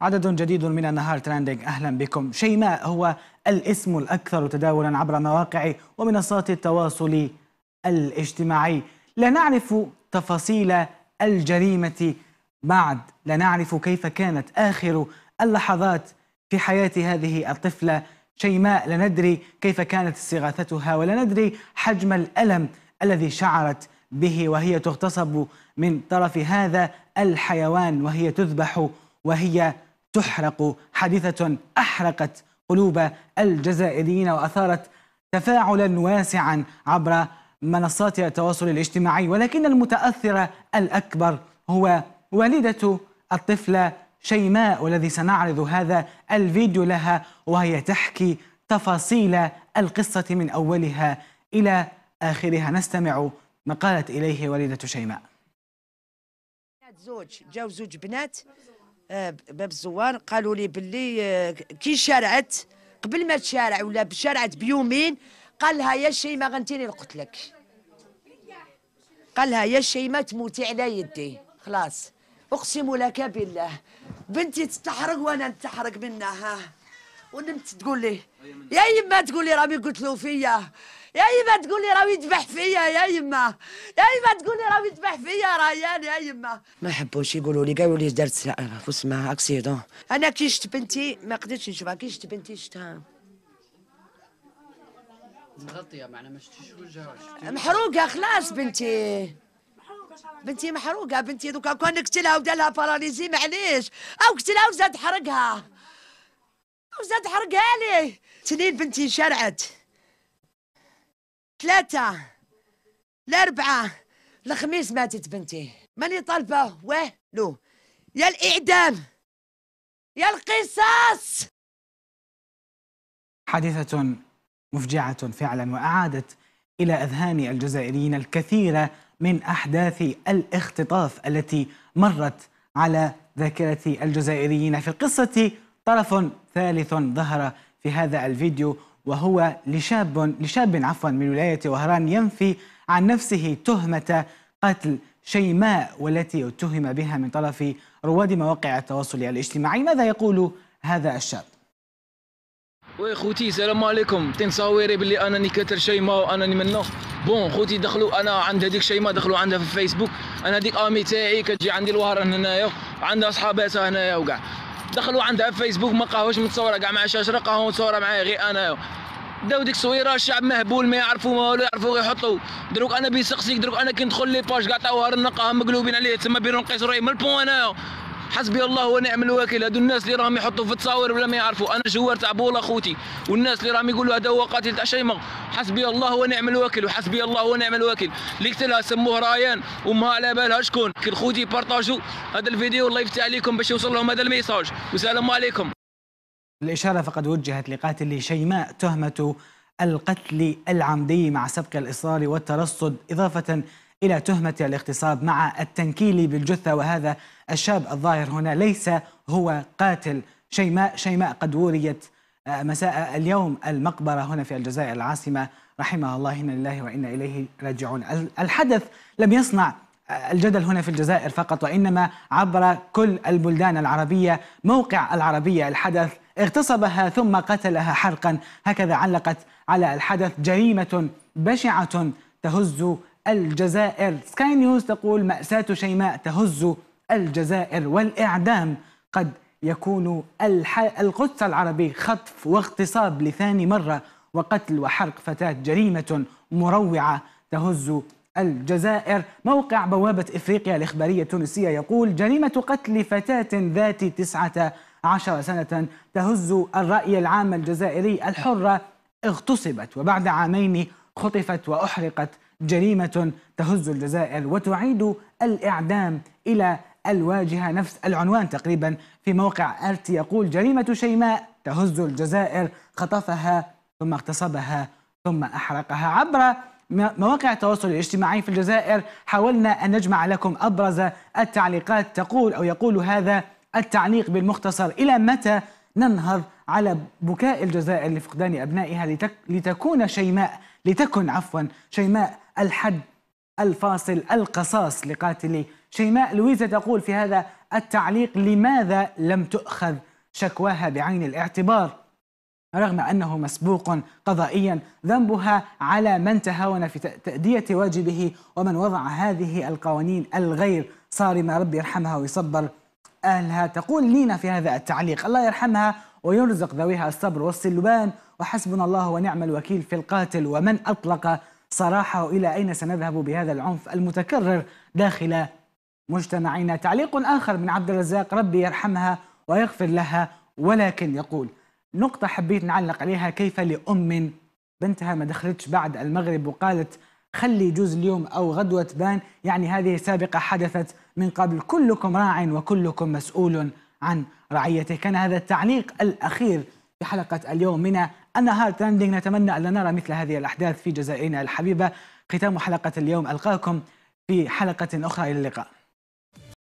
عدد جديد من النهار ترندنج أهلا بكم شيماء هو الاسم الأكثر تداولا عبر مواقع ومنصات التواصل الاجتماعي لا نعرف تفاصيل الجريمة بعد لا نعرف كيف كانت آخر اللحظات في حياة هذه الطفلة شيماء لا ندري كيف كانت استغاثتها ولا ندري حجم الألم الذي شعرت به وهي تغتصب من طرف هذا الحيوان وهي تذبح وهي تحرق حادثة أحرقت قلوب الجزائريين وأثارت تفاعلا واسعا عبر منصات التواصل الاجتماعي ولكن المتأثر الأكبر هو والدة الطفلة شيماء والذي سنعرض هذا الفيديو لها وهي تحكي تفاصيل القصة من أولها إلى آخرها نستمع ما قالت إليه والدة شيماء زوج جاو زوج بنات آه، باب الزوار قالوا لي باللي آه، كي شرعت قبل ما تشارع ولا شرعت بيومين قال لها يا شيماء غنتيني نقتلك قال لها يا شيماء تموتي على يدي خلاص اقسم لك بالله بنتي تتحرق وانا نتحرق منها ونمت تقول لي يا يما تقول لي رامي قتلوا فيا يا يما تقولي راه يذبح فيا يا يما يا يما تقولي راه يذبح فيا ريان يا يما ما يحبوش يقولوا لي قالوا لي دارت اسمها اكسيدون انا كي شفت بنتي ما قدرتش نشوفها كي شفت بنتي شفتها مغطيه معنا ما شفتيش وجهها محروقه خلاص بنتي بنتي محروقه بنتي دوكا كون قتلها ودار لها باراليزي معليش او قتلها وزاد حرقها وزاد حرقها لي تنين بنتي شرعت ثلاثة الأربعة الخميس ماتت بنتي ماني طالبة والو يا الإعدام يا القصاص حادثة مفجعة فعلا وأعادت إلى أذهان الجزائريين الكثير من أحداث الاختطاف التي مرت على ذاكرة الجزائريين في القصة طرف ثالث ظهر في هذا الفيديو وهو لشاب لشاب عفوا من ولاية وهران ينفي عن نفسه تهمة قتل شيماء والتي اتهم بها من طرف رواد مواقع التواصل الاجتماعي ماذا يقول هذا الشاب وي خوتي السلام عليكم تنصوري باللي انا نكتر شيماء وانا منوخ بون خوتي دخلوا انا عند هذيك شيماء دخلوا عندها في الفيسبوك انا هذيك امي تاعي كتجي عندي الوهران هنايا عندها صحاباتها هنايا وكاع دخلوا عندها في فيسبوك ما لقاهوش متصوره كاع مع شاشة قاهو متصوره معايا غير انا بداو ديك صويره الشعب مهبول ما يعرفوا ما والو يعرفوا غير يحطوا دروك انا بيسقسيك دروك انا كي ندخل لي باج كاع تاوهر نلقاهم مقلوبين عليه تما بيرون قيس روحي من البون انا حسبي الله ونعم الوكيل هذو الناس اللي راهم يحطوا في التصاور ولا ما يعرفوا انا جوار تاع بولا خوتي والناس اللي راهم يقولوا هذا هو قاتل تاع شيماء حسبي الله ونعم الوكيل وحسبي الله ونعم الوكيل اللي قتلها سموه رايان وما على بالها شكون كل خوتي بارطاجوا هذا الفيديو الله يفتح عليكم باش يوصل لهم هذا الميساج والسلام عليكم الإشارة فقد وجهت لقاتل شيماء تهمة القتل العمدي مع سبق الإصرار والترصد إضافة إلى تهمة الاغتصاب مع التنكيل بالجثة وهذا الشاب الظاهر هنا ليس هو قاتل شيماء شيماء قد وريت آه، مساء اليوم المقبرة هنا في الجزائر العاصمة رحمها الله إنا لله وإنا إليه راجعون الحدث لم يصنع آه، الجدل هنا في الجزائر فقط وإنما عبر كل البلدان العربية موقع العربية الحدث اغتصبها ثم قتلها حرقا هكذا علقت على الحدث جريمة بشعة تهز الجزائر سكاي نيوز تقول مأساة شيماء تهز الجزائر والإعدام قد يكون القدس العربي خطف واغتصاب لثاني مرة وقتل وحرق فتاة جريمة مروعة تهز الجزائر موقع بوابة إفريقيا الإخبارية التونسية يقول جريمة قتل فتاة ذات تسعة عشر سنة تهز الرأي العام الجزائري الحرة اغتصبت وبعد عامين خطفت وأحرقت جريمة تهز الجزائر وتعيد الإعدام إلى الواجهة نفس العنوان تقريبا في موقع أرتي يقول جريمة شيماء تهز الجزائر خطفها ثم اغتصبها ثم أحرقها عبر مواقع التواصل الاجتماعي في الجزائر حاولنا أن نجمع لكم أبرز التعليقات تقول أو يقول هذا التعليق بالمختصر إلى متى ننهض على بكاء الجزائر لفقدان أبنائها لتك لتكون شيماء لتكن عفوا شيماء الحد الفاصل القصاص لقاتلي شيماء لويزا تقول في هذا التعليق لماذا لم تؤخذ شكواها بعين الاعتبار رغم أنه مسبوق قضائيا ذنبها على من تهاون في تأدية واجبه ومن وضع هذه القوانين الغير صارمة ربي يرحمها ويصبر أهلها تقول لينا في هذا التعليق الله يرحمها ويرزق ذويها الصبر والسلبان وحسبنا الله ونعم الوكيل في القاتل ومن أطلق صراحة وإلى أين سنذهب بهذا العنف المتكرر داخل مجتمعنا تعليق آخر من عبد الرزاق ربي يرحمها ويغفر لها ولكن يقول نقطة حبيت نعلق عليها كيف لأم بنتها ما دخلتش بعد المغرب وقالت خلي جوز اليوم أو غدوة تبان يعني هذه سابقة حدثت من قبل كلكم راع وكلكم مسؤول عن رعيته كان هذا التعليق الأخير في حلقة اليوم من انها ترندنج نتمنى ألا نرى مثل هذه الأحداث في جزائرنا الحبيبة ختام حلقة اليوم ألقاكم في حلقة أخرى إلى اللقاء